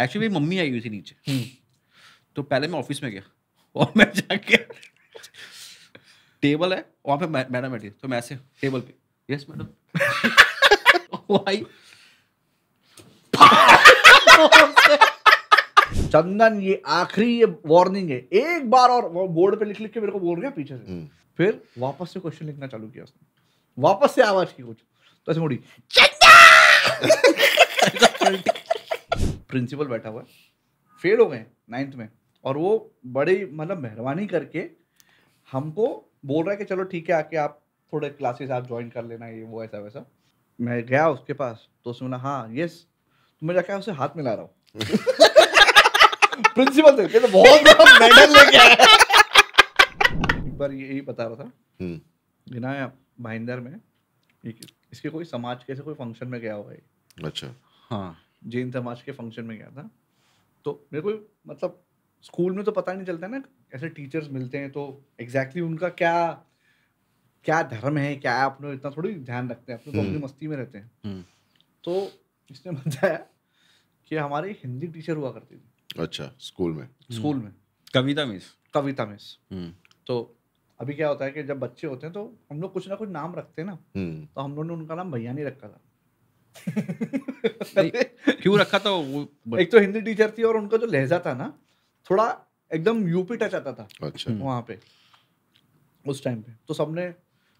Actually मेरी mummy आई हुई थी नीचे हम्म। तो पहले मैं ऑफिस में गया और मैं जाके टेबल है वहां पे मैडम बैठी तो मैं ऐसे टेबल पे यस मैडम आई चंदन ये आखिरी ये वार्निंग है एक बार और बोर्ड पे लिख लिख के मेरे को बोल गया पीछे से हम्म। फिर वापस से क्वेश्चन लिखना चालू किया उसने वापस से आवाज की कुछ तो ऐसे मुड़ी चंदन प्रिंसिपल बैठा हुआ है फेल हो गए नाइन्थ में और वो बड़ी मतलब मेहरबानी करके हमको बोल रहा है कि चलो ठीक है आके आप थोड़े क्लासेस आप ज्वाइन कर लेना ये वो ऐसा वैसा मैं गया उसके पास तो उसने बोला हाँ यस तो मैं जाके उसे हाथ मिला रहा हूँ प्रिंसिपल से तो बहुत बड़ा मेडल लेके आया एक बार यही बता रहा था बिना हम्म। भाइंदर में इसके कोई समाज कैसे कोई फंक्शन में गया होगा अच्छा हाँ जैन समाज के फंक्शन में गया था तो मेरे को मतलब स्कूल में तो पता नहीं चलता ना ऐसे टीचर्स मिलते हैं तो एग्जैक्टली exactly उनका क्या क्या धर्म है क्या अपने इतना थोड़ी ध्यान रखते हैं अपने तो हम्म। अपनी मस्ती में रहते हैं हम्म। तो इसने बताया कि हमारी हिंदी टीचर हुआ करती थी अच्छा स्कूल में स्कूल हम्म। में कविता मिस कविता मिस तो अभी क्या होता है कि जब बच्चे होते हैं तो हम लोग कुछ ना कुछ नाम रखते हैं ना तो हम लोगों ने उनका नाम भैया नहीं रखा था क्यों रखा था वो एक तो हिंदी टीचर थी और उनका जो लहजा था ना थोड़ा एकदम यूपी टच आता था अच्छा वहां पे उस टाइम पे तो सबने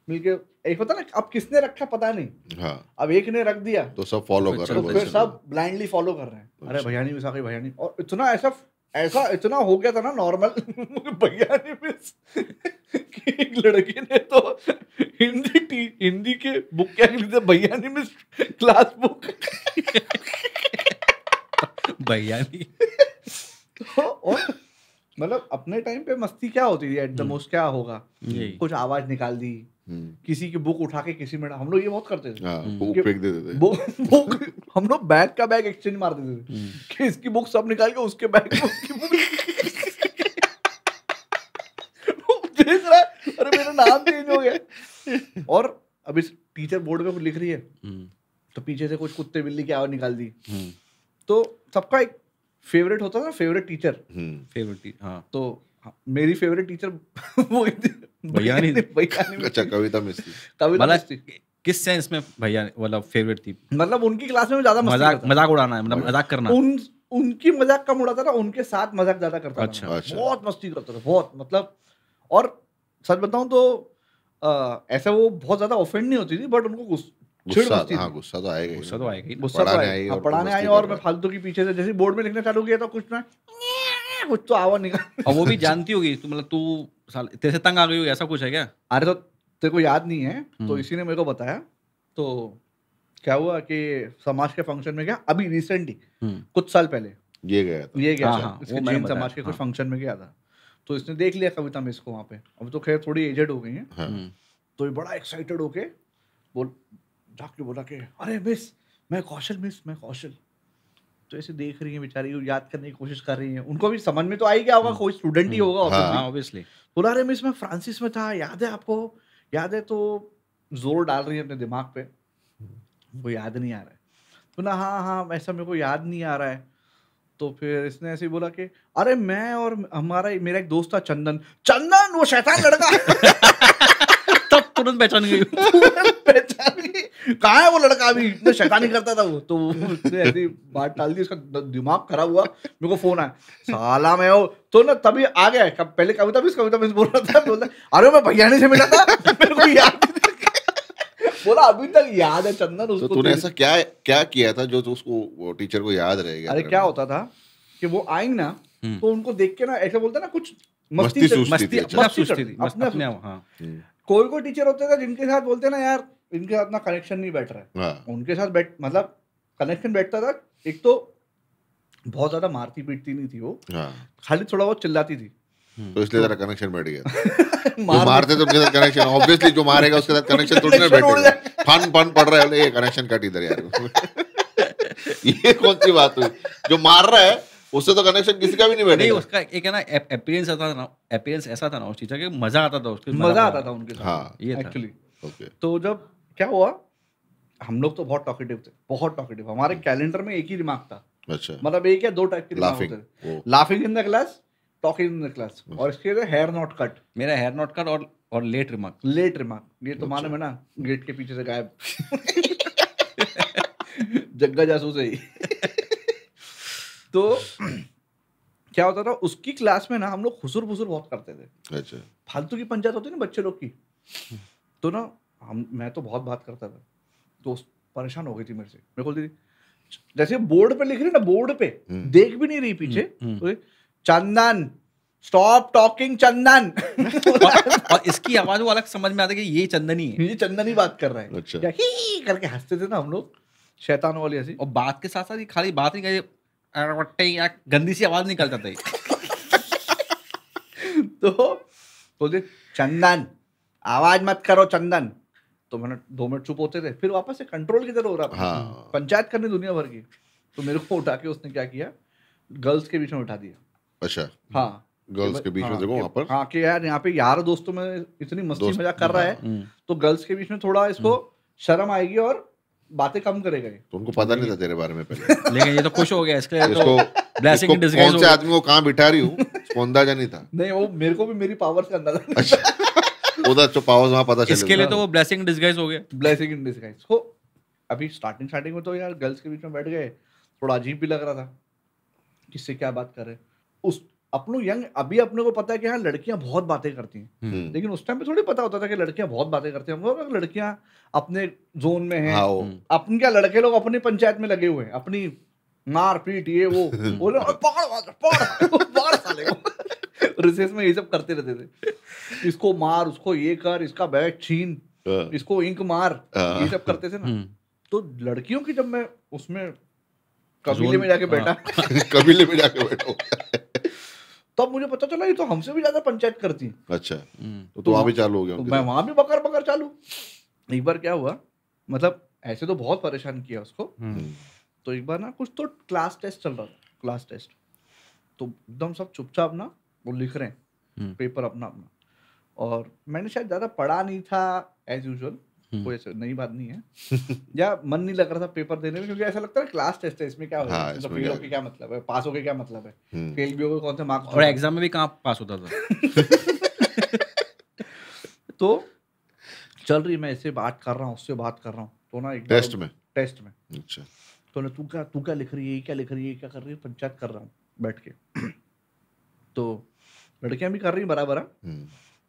मिलके एक पता ना अब किसने रखा पता नहीं हाँ। अब एक ने रख दिया तो सब फॉलो तो कर रहे हैं सब ब्लाइंडली फॉलो कर रहे हैं अरे भैया विशाखी भैया और इतना ऐसा ऐसा इतना हो गया था ना नॉर्मल भैया ने मिस कि एक ने तो हिंदी टी हिंदी के बुक क्या लिख दिया भैया ने मिस क्लास बुक भैया ने तो और मतलब अपने टाइम पे मस्ती क्या होती थी एट द मोस्ट क्या होगा कुछ आवाज निकाल दी हम्म। किसी की बुक उठा के किसी में हम लोग ये बहुत करते थे आ, हाँ, बुक हम्म। फेंक देते थे बुक, हम लोग बैग का बैग एक्सचेंज मार देते थे हम्म। कि इसकी बुक सब निकाल के उसके बैग में बुक देख रहा अरे मेरा नाम चेंज हो गया और अब इस टीचर बोर्ड पे लिख रही है तो पीछे से कुछ कुत्ते बिल्ली की आवाज निकाल दी तो सबका एक फेवरेट होता था फेवरेट टीचर फेवरेट हाँ तो हाँ, मेरी फेवरेट टीचर वो भैया अच्छा कविता मिस्त्री कविता मतलब मिस्त्री किस सेंस में भैया मतलब फेवरेट थी मतलब उनकी क्लास में ज्यादा मजाक मजाक उड़ाना है मतलब हाँ। मजाक करना उन उनकी मजाक कम उड़ाता था उनके साथ मजाक ज्यादा करता अच्छा, था अच्छा। बहुत मस्ती करता था बहुत मतलब और सच बताऊं तो आ, ऐसा वो बहुत ज्यादा ऑफेंड नहीं होती थी बट उनको याद नहीं है तो हम्म। इसी ने मेरे को बताया तो क्या हुआ कि समाज के फंक्शन में गया अभी रिसेंटली हम्म। कुछ साल पहले ये गया हाँ, हाँ, समाज के कुछ फंक्शन हाँ। में गया था तो इसने देख लिया कविता में इसको वहां पे अब तो खैर थोड़ी एजेड हो गई है हम्म। तो ये बड़ा एक्साइटेड होके बोल डॉक्टर बोला कि अरे मिस मैं कौशल मिस मैं कौशल तो ऐसे देख रही है बेचारी याद करने की कोशिश कर रही है उनको भी समझ में तो आई गया होगा हम्म। कोई स्टूडेंट ही होगा ऑब्वियसली हम्म। हाँ, बोला अरे मिस मैं फ्रांसिस में था याद है आपको याद है तो जोर डाल रही है अपने दिमाग पे हम्म। वो याद नहीं आ रहा है तो ना हाँ हाँ ऐसा मेरे को याद नहीं आ रहा है तो फिर इसने ऐसे ही बोला कि अरे मैं और हमारा मेरा एक दोस्त था चंदन चंदन वो शैतान लड़का तुरंत पहचान गई पहचान गई कहाँ है वो लड़का अभी इतना शैतानी करता था वो तो उसने ऐसी बात डाल दी उसका दिमाग खराब हुआ मेरे को फोन आया साला मैं हो तो ना तभी आ गया कब पहले कविता मिस कविता मिस बोल रहा था बोलता अरे मैं भैयानी से मिला था मेरे को याद बोला अभी तक याद है चंदन तो उसको तूने ऐसा क्या क्या किया था जो उसको टीचर को याद रहेगा अरे क्या होता था कि वो आएंगे ना हम्म। तो उनको देख के ना ऐसे बोलते ना कुछ मस्ती मस्ती अच्छा। मस्ती, मस्ती, मस्ती, मस्ती, मस्ती, मस्ती, मस्ती, मस्ती अपने हाँ। हम्म। कोई कोई टीचर होते थे जिनके साथ बोलते ना यार इनके साथ ना कनेक्शन नहीं बैठ रहा है हाँ। उनके साथ बैठ मतलब कनेक्शन बैठता था एक तो बहुत ज्यादा मारती पीटती नहीं थी वो हाँ। खाली थोड़ा बहुत चिल्लाती थी हम्म। तो इसलिए जरा कनेक्शन बैठ गया मार मारते तो उनके साथ कनेक्शन ऑब्वियसली जो मारेगा उसके साथ कनेक्शन थोड़ी ना बैठ फन फन पड़ रहा है ये कनेक्शन कट इधर यार ये कौन सी बात हुई जो मार रहा है उससे तो कनेक्शन किसी का भी नहीं बैठेगा उसका एक है ना अपीयरेंस आता था ना अपीयरेंस ऐसा था ना उस चीज का मजा आता था उसके मजा आता था उनके हाँ ये एक्चुअली ओके तो जब क्या हुआ हम लोग तो बहुत टॉकेटिव थे बहुत टॉकेटिव हमारे कैलेंडर में एक ही रिमार्क था अच्छा मतलब एक या दो टाइप के remark laughing laughing in the class talking in the class और इसके हेयर नॉट कट मेरा हेयर नॉट कट और और लेट रिमार्क लेट रिमार्क ये तो अच्छा। मालूम है ना गेट के पीछे से गायब जग्गा जासूस है तो क्या होता था उसकी क्लास में ना हम लोग खुसुर फुसुर बहुत करते थे अच्छा फालतू की पंचायत होती ना बच्चे लोग की तो ना हम मैं तो बहुत बात करता था तो परेशान हो गई थी मेरे से मैं बोलती थी जैसे बोर्ड पे लिख रही ना बोर्ड पे हम्म। देख भी नहीं रही पीछे हम्म, हम्म। तो चंदन स्टॉप टॉकिंग चंदन और, इसकी आवाज वो अलग समझ में आता है कि ये चंदनी है ये चंदनी बात कर रहा है अच्छा। करके हंसते थे ना हम लोग शैतान वाली ऐसी और बात के साथ साथ ये खाली बात नहीं कर गंदी सी आवाज निकलता था तो बोलते चंदन आवाज मत करो चंदन तो मैंने दो मिनट चुप होते थे फिर वापस से कंट्रोल किधर हो रहा था हाँ। पंचायत करने दुनिया भर की तो मेरे को उठा के उसने क्या किया गर्ल्स के बीच में उठा दिया अच्छा हाँ गर्ल्स के बीच हाँ, में देखो वहां पर हाँ कि यार यहाँ पे यार दोस्तों में इतनी मस्ती मजाक कर रहा है हाँ। तो गर्ल्स के बीच में थोड़ा इसको हाँ। शर्म आएगी और बातें कम करेगा तो उनको पता नहीं था तेरे बारे में पहले लेकिन ये तो खुश हो गया इसके तो इसको ब्लेसिंग इन डिस्गाइज कौन से आदमी को कहां बिठा रही हूं स्पोंदा जा नहीं था नहीं वो मेरे को भी मेरी पावर से अंदाजा अच्छा उधर जो पावर्स वहां पता चले इसके लिए तो वो ब्लेसिंग इन डिस्गाइज हो गया ब्लेसिंग इन डिस्गाइज हो अभी स्टार्टिंग स्टार्टिंग में तो यार गर्ल्स के बीच में बैठ गए थोड़ा अजीब भी लग रहा था किससे क्या बात कर रहे उस अपनू यंग अभी अपने को पता है कि हाँ लड़कियां बहुत बातें करती हैं हम्म। लेकिन उस टाइम पे थोड़ी पता होता था कि लड़कियां बहुत बातें करती हैं हम लड़कियां अपने जोन में हैं हाँ। हम्म। अपन क्या लड़के लोग अपनी पंचायत में लगे हुए हैं अपनी मार पीट ये वो बोले रिसेस में ये सब करते रहते थे इसको मार उसको ये कर इसका बैग छीन हाँ। इसको इंक मार हाँ। ये सब करते थे ना हम्म। तो लड़कियों की जब मैं उसमें हाँ। कबीले में जाके बैठा कबीले में जाके बैठा तो अब मुझे पता चला ये तो हमसे भी ज्यादा पंचायत करती अच्छा हम्म। तो, तो वहां तो भी चालू हो गया तो मैं वहां भी बकर बकर चालू एक बार क्या हुआ मतलब ऐसे तो बहुत परेशान किया उसको हम्म। हम्म। तो एक बार ना कुछ तो क्लास टेस्ट चल रहा था क्लास टेस्ट तो एकदम सब चुपचाप ना वो लिख रहे हैं पेपर अपना अपना और मैंने शायद ज़्यादा पढ़ा नहीं था एज यूजल कोई हम्म। नई बात नहीं है या मन नहीं लग रहा था पेपर देने में क्योंकि ऐसा लगता है क्लास टेस्ट है इसमें क्या हो रहा है हाँ, मतलब क्या मतलब है पास हो गए क्या मतलब है फेल हम्म। भी हो गए कौन से मार्क्स और एग्जाम में भी कहाँ पास होता था तो चल रही मैं इससे बात कर रहा हूँ उससे बात कर रहा हूँ तो ना एक टेस्ट में टेस्ट में अच्छा तो ना तू क्या तू क्या लिख रही है क्या लिख रही है क्या कर रही है पंचायत कर रहा हूँ बैठ के तो लड़कियां भी कर रही बराबर है हाँ। हम्म।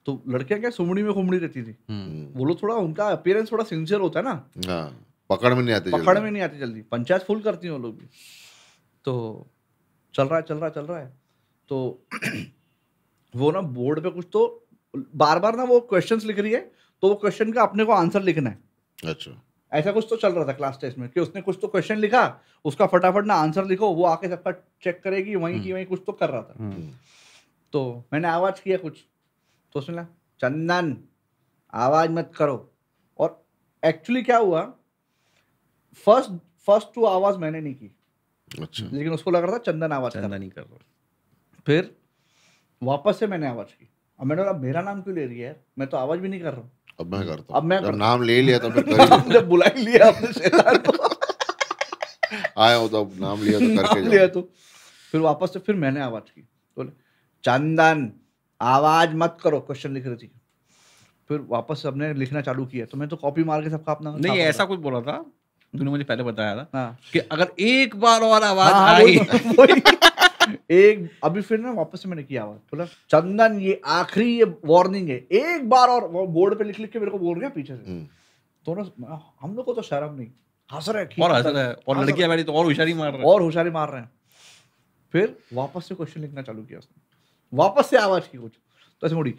तो लड़कियां क्या सुमड़ी में खुमड़ी रहती थी हम्म। वो लोग थोड़ा उनका अपियरेंस थोड़ा सिंसियर होता है ना हाँ, पकड़ में नहीं आती पकड़ में नहीं आती जल्दी पंचायत फुल करती हैं वो लोग भी तो चल रहा है चल रहा है चल रहा है तो वो ना बोर्ड पे कुछ तो बार बार ना वो क्वेश्चंस लिख रही है तो वो क्वेश्चन का अपने को आंसर लिखना है अच्छा ऐसा कुछ तो चल रहा था क्लास टेस्ट में कि उसने कुछ तो क्वेश्चन लिखा उसका फटाफट ना आंसर लिखो वो आके सबका चेक करेगी वहीं हम्म। की वहीं कुछ तो कर रहा था हम्म। तो मैंने आवाज किया कुछ तो सुन ला चंदन आवाज मत करो और एक्चुअली क्या हुआ फर्स्ट फर्स्ट टू आवाज मैंने नहीं की अच्छा लेकिन उसको लग रहा था चंदन आवाज चंदन नहीं कर रहा फिर वापस से मैंने आवाज की अब मैंने बोला मेरा नाम क्यों ले रही है मैं तो आवाज भी नहीं कर रहा अब मैं करता अब मैं जब नाम ले लिया तो जब बुला ही लिया अपने शैतान को आया हो तो नाम लिया तो करके लिया तो फिर वापस से फिर मैंने आवाज की बोले चंदन आवाज मत करो क्वेश्चन लिख रही थी फिर वापस सबने लिखना चालू किया तो मैं तो कॉपी मार के सबका अपना नहीं ऐसा कुछ बोला था तूने मुझे पहले बताया था हाँ। कि अगर एक बार और आवाज हाँ, आई एक अभी फिर ना वापस मैंने किया आवाज बोला चंदन ये आखिरी ये वार्निंग है एक बार और बोर्ड पे लिख लिख के मेरे को बोल गया पीछे से हम्म। तो ना हम लोग को तो शर्म नहीं हंस रहे और हंस रहे और लड़कियां मेरी तो और होशियारी मार रहे और होशियारी मार रहे हैं फिर वापस से क्वेश्चन लिखना चालू किया उसने वापस से आवाज की कुछ तो ऐसे मुड़ी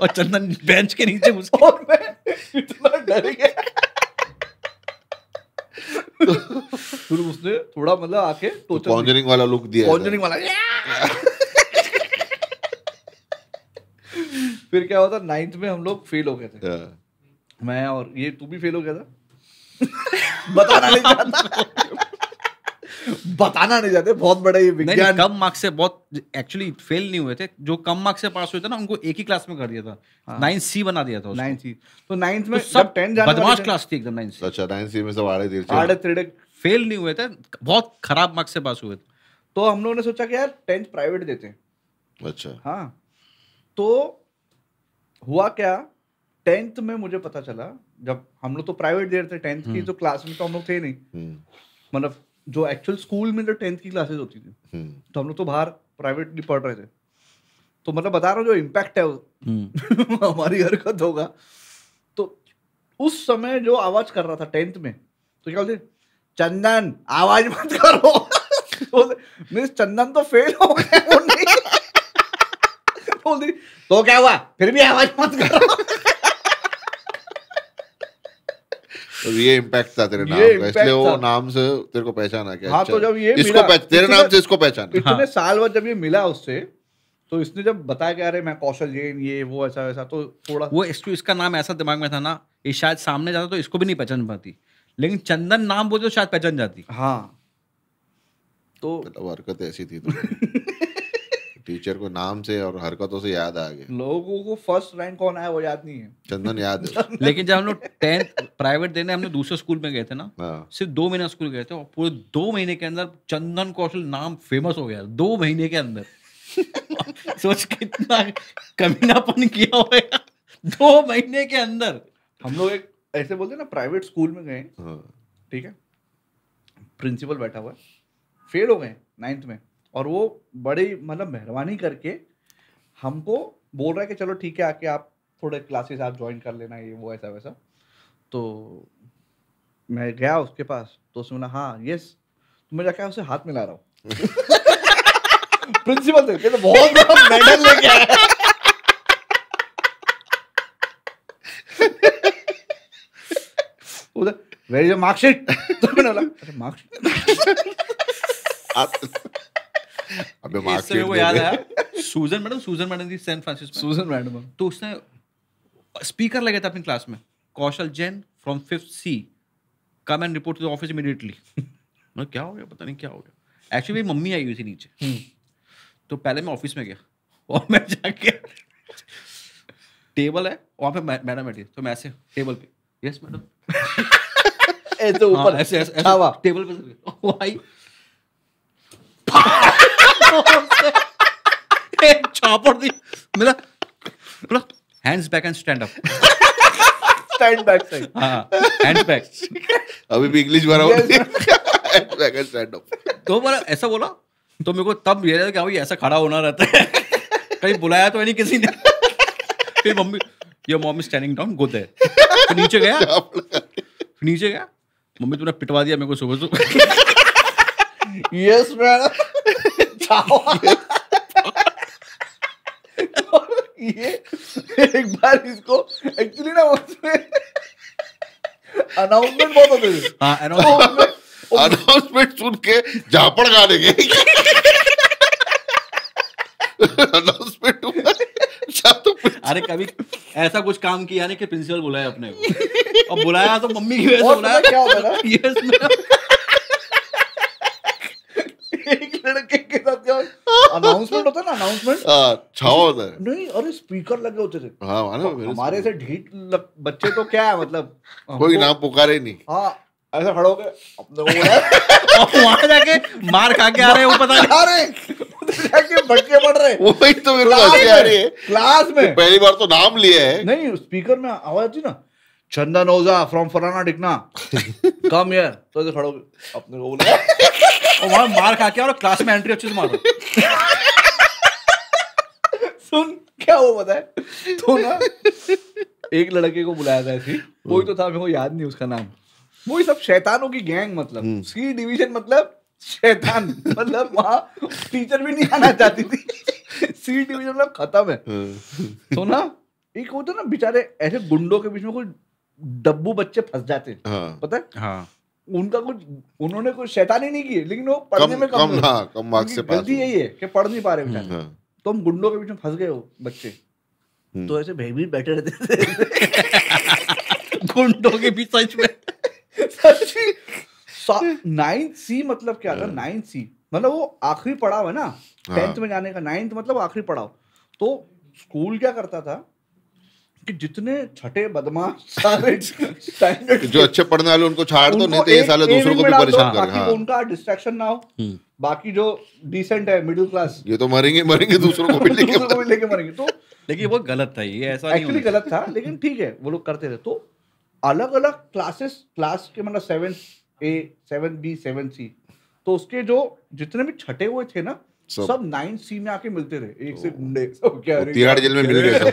और चंदन बेंच के नीचे घुस इतना डर गया तो फिर उसने थोड़ा मतलब आके तो कॉन्जरिंग वाला लुक दिया कॉन्जरिंग वाला फिर क्या होता नाइन्थ में हम लोग फेल हो गए थे हाँ। मैं और ये तू भी फेल हो गया था बताना नहीं चाहता बताना नहीं चाहते बहुत बड़ा ये विज्ञान नहीं, कम मार्क्स से बहुत एक्चुअली फेल नहीं हुए थे जो कम मार्क्स से पास हुए थे ना उनको एक ही क्लास में कर दिया था नाइन हाँ। सी बना दिया था नाइन सी तो नाइन्थ में तो सब टेन बदमाश क्लास थी एकदम नाइन सी अच्छा नाइन सी में सब आड़े आड़े तिरड़े फेल नहीं हुए थे बहुत खराब मार्क्स से पास हुए थे तो हम लोगों ने सोचा कि यार टेंथ प्राइवेट देते हैं अच्छा हाँ तो हुआ क्या टेंथ में मुझे पता चला जब हम लोग तो प्राइवेट दे रहे थे टेंथ की हम्म। तो क्लास में तो हम लोग थे नहीं हम्म। मतलब जो एक्चुअल स्कूल में जो टेंथ की क्लासेस होती थी हम्म। तो हम लोग तो बाहर प्राइवेटली पढ़ रहे थे तो मतलब बता रहा हूँ जो इम्पैक्ट है हम्म। हमारी हरकत होगा तो उस समय जो आवाज कर रहा था टेंथ में तो क्या बोलते चंदन आवाज मत करो मिस चंदन तो फेल हो गए तो क्या हुआ फिर भी आवाज मत करो ये इम्पैक्ट था तेरे नाम का इसलिए वो नाम से तेरे को पहचाना क्या हाँ अच्छा, तो जब ये इसको मिला, तेरे नाम से इसको पहचाना इतने हाँ। साल बाद जब ये मिला उससे तो इसने जब बताया कि अरे मैं कौशल जैन ये वो ऐसा वैसा तो थोड़ा वो इसको इसका नाम ऐसा दिमाग में था ना ये शायद सामने जाता तो इसको भी नहीं पहचान पाती लेकिन चंदन नाम बोलते तो शायद पहचान जाती हाँ तो मतलब हरकत ऐसी थी तो। टीचर को नाम से और हरकतों से याद आ गया लोगों को फर्स्ट रैंक कौन आया वो याद नहीं है चंदन याद है लेकिन जब हम लोग टेंथ प्राइवेट देने हम लोग दूसरे स्कूल में गए थे ना हाँ। सिर्फ दो महीना स्कूल गए थे और पूरे दो महीने के अंदर चंदन कौशल नाम फेमस हो गया दो महीने के अंदर सोच कितना कमीनापन किया हुआ दो महीने के अंदर हम लोग एक ऐसे बोलते ना प्राइवेट स्कूल में गए हाँ। ठीक है प्रिंसिपल बैठा हुआ है फेल हो गए नाइन्थ में और वो बड़ी मतलब मेहरबानी करके हमको बोल रहा है कि चलो ठीक है आके आप थोड़े क्लासेस आप ज्वाइन कर लेना ये वो ऐसा वैसा तो मैं गया उसके पास तो उसने बोला हाँ यस तो मैं जाके उसे हाथ मिला रहा हूँ प्रिंसिपल से तो बहुत बड़ा मेडल लेके आया वेरी मार्कशीट तो मैंने बोला मार्कशीट अच्छा, अबे मार्केट वो याद आया सूजन मैडम सूजन मैडम थी सैन फ्रांसिस में सूजन मैडम तो उसने स्पीकर लगाया था अपनी क्लास में Kaushal Jain from fifth C come and report to the office immediately मैं क्या हो गया पता नहीं क्या हो गया एक्चुअली मेरी मम्मी आई हुई थी नीचे हम्म। तो पहले मैं ऑफिस में गया और मैं जाके टेबल है वहां पे मैडम बैठी तो मैं ऐसे टेबल पे यस मैडम ऐसे ऊपर हाँ, ऐसे ऐसे टेबल पे आई छाप और दी मेरा बोला hands back and stand up stand back हां हैंड्स बैक अभी भी English back and stand up तो बोला ऐसा बोला तो मेरे को तब ये लगा कि भाई ऐसा खड़ा होना रहता है कहीं बुलाया तो नहीं किसी ने फिर mummy your mom is standing down go there फिर नीचे गया नीचे गया मम्मी तूने पिटवा दिया मेरे को सुबह सुबह यस छावा ये एक बार इसको एक्चुअली ना उसमें अनाउंसमेंट बहुत होते थे अनाउंसमेंट हाँ, तो सुन के झापड़ गा देंगे अनाउंसमेंट अरे कभी ऐसा कुछ काम किया नहीं कि प्रिंसिपल बुलाया अपने को और बुलाया तो मम्मी की वजह से बुलाया क्या होता ना अनाउंसमेंट होता है ना अनाउंसमेंट हाँ, छावा होता है नहीं अरे स्पीकर लगे होते थे हाँ तो हमारे से ढीठ बच्चे तो क्या है मतलब कोई नाम पुकारे नहीं हाँ ऐसा खड़ा हो गए अपने वहां जाके मार खा के आ रहे हैं वो पता नहीं आ रहे जाके भटके पड़ रहे वही तो मेरे को आ रही है क्लास में पहली बार तो नाम लिया है नहीं स्पीकर में आवाज थी ना चंदन ओझा फ्रॉम फराना डिकना कम यार तो इधर खड़ो अपने को बोला और वहां मार खा के और क्लास में एंट्री अच्छे से मारो सुन क्या वो बताए तो ना एक लड़के को बुलाया था ऐसी कोई हम्म। तो था मेरे को याद नहीं उसका नाम वो सब शैतानों की गैंग मतलब सी हम्म। डिवीजन मतलब शैतान मतलब वहां टीचर भी नहीं आना चाहती थी सी डिवीजन मतलब खत्म है हम्म। तो ना एक होता ना बेचारे ऐसे गुंडों के बीच में कोई डब्बू बच्चे फंस जाते हैं हाँ, पता है हाँ, उनका कुछ उन्होंने कुछ शैतानी नहीं की लेकिन वो पढ़ने कम, में कम कम, हाँ, कम मार्क्स से गलती यही है कि पढ़ नहीं पा रहे हाँ, तो हम गुंडों के बीच में फंस गए हो बच्चे हम्म। तो ऐसे भयभीत बैठे रहते थे गुंडों के बीच सच में नाइन सी मतलब क्या था नाइन्थ हाँ। सी मतलब वो आखिरी पड़ाव है ना टेंथ हाँ। में जाने का नाइन्थ मतलब आखिरी पड़ाव तो स्कूल क्या करता था कि जितने छठे बदमाश सारे जो अच्छे पढ़ने वाले उनको छाड़ दो नहीं तो ये साले दूसरों को भी परेशान कर रहा उनका डिस्ट्रैक्शन ना हो हम्म। बाकी जो डिसेंट है मिडिल क्लास ये तो मरेंगे मरेंगे दूसरों को भी लेके लेके मरेंगे तो लेकिन वो गलत था ये ऐसा एक्चुअली गलत था लेकिन ठीक है वो लोग करते थे तो अलग अलग क्लासेस क्लास के मतलब seven A seven B seven C तो उसके जो जितने भी छठे हुए थे ना सब नाइन सी में आके मिलते थे एक से गुंडे सब क्या तिहाड़ जेल में मिल गए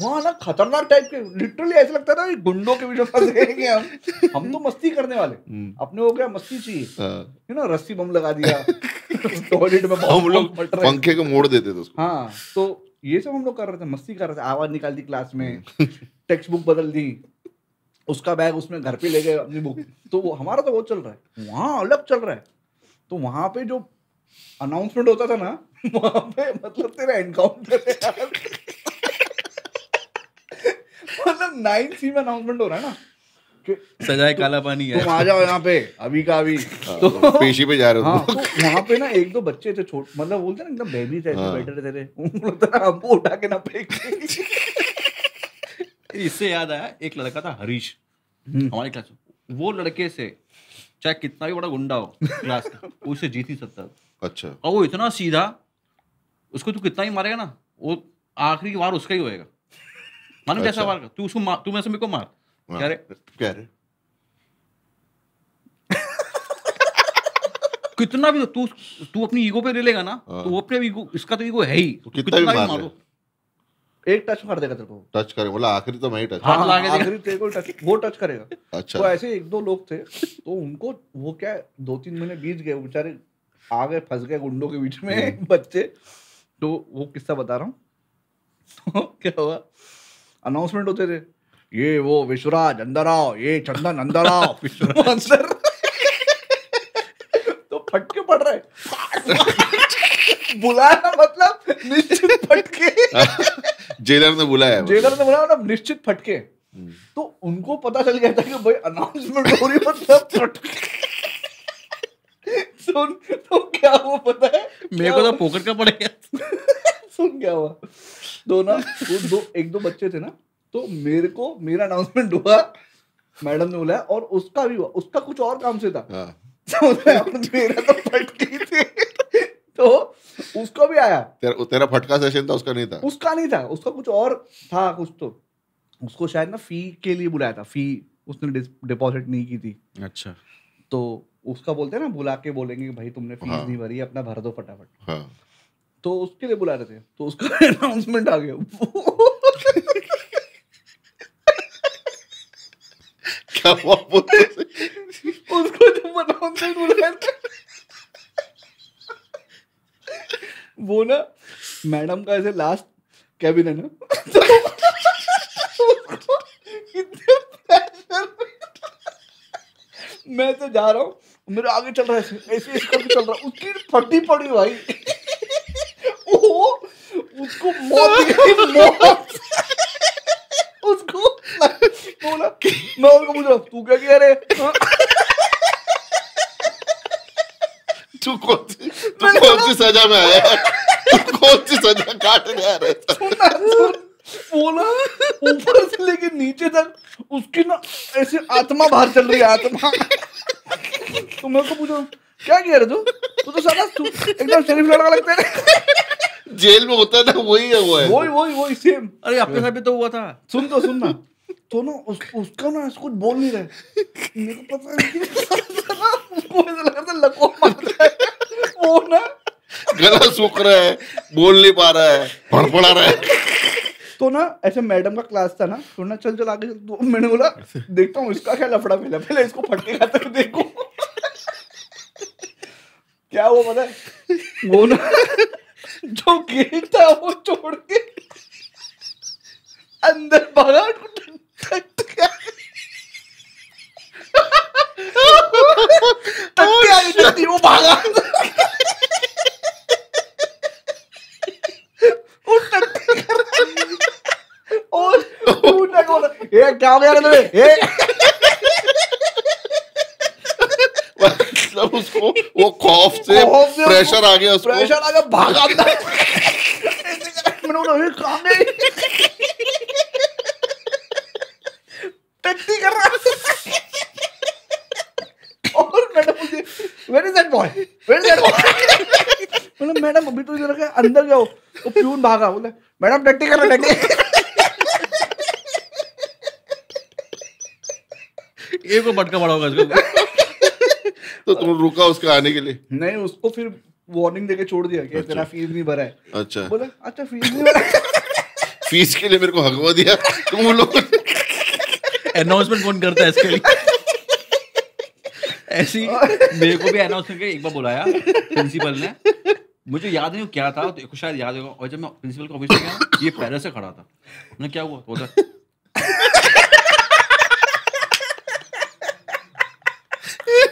वहाँ ना खतरनाक टाइप के लिटरली ऐसा लगता था गुंडों के बीच फंसे हम हम तो मस्ती करने वाले हम्म। अपने हो गया मस्ती चाहिए यू हाँ। ना रस्सी बम लगा दिया टॉयलेट में हम लोग पंखे को मोड़ देते थे हाँ तो ये सब हम लोग कर रहे थे मस्ती कर रहे थे आवाज निकाल दी क्लास में टेक्स्ट हम्म। बुक बदल दी उसका बैग उसमें घर पे ले गए अपनी बुक तो वो हमारा तो वो चल रहा है वहाँ अलग चल रहा है तो वहाँ पे जो अनाउंसमेंट होता था ना वहाँ पे मतलब तेरा एनकाउंटर मतलब नाइन सी में अनाउंसमेंट हो रहा है ना सजाए काला पानी है आ जाओ यहाँ पे अभी का अभी हाँ, तो, तो पेशी पे जा रहे हो हाँ, तो यहाँ पे ना एक दो बच्चे थे छोट मतलब बोलते ना एकदम बेबी थे हाँ। बैठे रहते थे उन्होंने हमको उठा के ना फेंक इससे याद आया एक लड़का था हरीश हम्म। हमारी क्लास वो लड़के से चाहे कितना भी बड़ा गुंडा हो क्लास का उसे जीत ही सकता अच्छा और वो इतना सीधा उसको तू कितना ही मारेगा ना वो आखिरी बार उसका ही होएगा मानो कैसा वार कर तू उसको मार तू मेरे से मेरे को मार कह रहे कह रहे कितना भी तू तू अपनी ईगो पे ले लेगा ना तो वो अपने ईगो इसका तो ईगो है ही तो कितना भी मारो एक टच मार देगा तेरे को टच करे बोला आखिरी तो मैं ही टच हां लागे आखिरी तेरे को टच वो टच करेगा अच्छा तो ऐसे एक दो लोग थे तो उनको वो क्या दो तीन महीने बीत गए बेचारे आ गए फंस गए गुंडों के बीच में बच्चे तो वो किस्सा बता रहा हूं तो क्या हुआ अनाउंसमेंट होते थे ये वो विश्वराज अंदर आओ ये चंदन अंदर आओ विश्वराज तो फटके पड़ रहे बुलाया मतलब निश्चित फटके जेलर ने बुलाया जेलर ने बुलाया मतलब निश्चित फटके हम्म। तो उनको पता चल गया था कि भाई अनाउंसमेंट हो रही मतलब सुन तो क्या वो पता है मेरे को तो पोकर का पड़ेगा सुन क्या हुआ दो ना वो दो एक दो बच्चे थे ना तो मेरे को मेरा अनाउंसमेंट हुआ मैडम ने बोला और उसका भी हुआ उसका कुछ और काम से था हाँ। तो मेरा तो फटकी थी तो उसको भी आया तेरा तेरा फटका सेशन था उसका नहीं था उसका नहीं था उसका कुछ और था कुछ तो उसको शायद ना फी के लिए बुलाया था फी उसने डिपॉजिट नहीं की थी अच्छा तो उसका बोलते हैं ना बुला के बोलेंगे भाई तुमने फीस हाँ। नहीं भरी अपना भर दो फटाफट हाँ। तो उसके लिए बुला रहे थे तो उसका अनाउंसमेंट आ गया क्या उसको जब अनाउंसमेंट वो ना मैडम का ऐसे लास्ट कैबिन है ना तो मैं तो जा रहा हूँ मेरे आगे चल रहा है ऐसे ऐसे चल रहा है उसकी फटी पड़ी भाई उसको मौत दिखाई मौत उसको बोला मैं उसको पूछ तू क्या कह रहे तू कौन सी तू कौन सी सजा में आया तू कौन सी सजा काटने आ रहा है बोला ऊपर से लेके नीचे तक उसकी ना ऐसे आत्मा बाहर चल रही है आत्मा तो मैं उसको पूछा क्या कह रहे तू तू तो सारा तू एकदम शरीफ लड़का लगता है जेल में होता था वही है वो है वही वही वही सेम अरे आपके हाँ। साथ भी तो हुआ था सुन तो सुन ना तो ना उस, उसका ना कुछ बोल नहीं रहे मेरे को पता नहीं उसको ऐसा लग रहा था लको मारता है वो ना गला सूख रहा है बोल नहीं पा रहा है फड़फड़ा रहा है तो ना ऐसे मैडम का क्लास था ना तो ना चल चल आगे तो मैंने बोला देखता हूँ इसका क्या लफड़ा फैला पहले इसको फटके खाते हुए देखो क्या वो पता है वो ना जो गेट था वो छोड़ के अंदर बाहर वो भागा और ये क्या हो गया तुम्हें उसको वो खौफ से प्रेशर आ गया उसको प्रेशर आ गया भागा मैंने काम टट्टी कर रहा और मैडम मुझे where is that boy where is that boy मतलब मैडम अभी तो इधर अंदर जाओ वो प्यून भागा बोले मैडम टट्टी कर रहा टट्टी एक को मटका पड़ा होगा इसको तुम रुका उसके आने के लिए नहीं उसको फिर वार्निंग देके छोड़ दिया कि तेरा फीस अच्छा। नहीं भरा है अच्छा बोला अच्छा फीस नहीं भरा फीस के लिए मेरे को हकवा दिया तुम लोग अनाउंसमेंट कौन करता है इसके लिए ऐसी मेरे को भी अनाउंस करके एक बार बुलाया प्रिंसिपल ने मुझे याद नहीं क्या था तो शायद याद होगा और जब मैं प्रिंसिपल को ऑफिस में गया ये पैर से खड़ा था मैं क्या हुआ बोला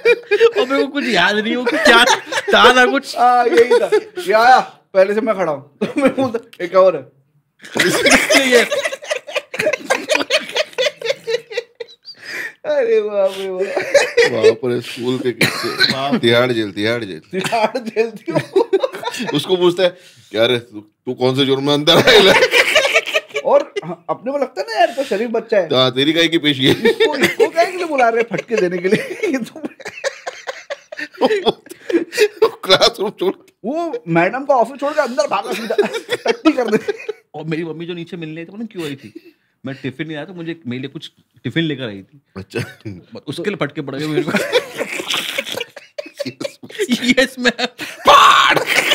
और मेरे को कुछ याद नहीं हो क्या था ना कुछ आ, यही था या, या पहले से मैं खड़ा हूँ तो मैं बोलता एक और है अरे बाप रे बाप पूरे स्कूल के किस्से Tihar jail Tihar jail Tihar jail उसको पूछते है क्या रे तू कौन से जुर्म में अंदर आया और हाँ, अपने को लगता है ना यार तो शरीफ बच्चा है हाँ, तेरी गाय की पेशी है इसको, इसको क्या के लिए बुला रहे फटके देने के लिए तो क्लासरूम छोड़ वो मैडम का ऑफिस छोड़ के अंदर भागा सीधा टट्टी कर दे और मेरी मम्मी जो नीचे मिलने थे तो क्यों आई थी मैं टिफिन नहीं आया तो मुझे मेरे लिए कुछ टिफिन लेकर आई थी अच्छा उसके लिए फटके पड़ गए मेरे को यस मैम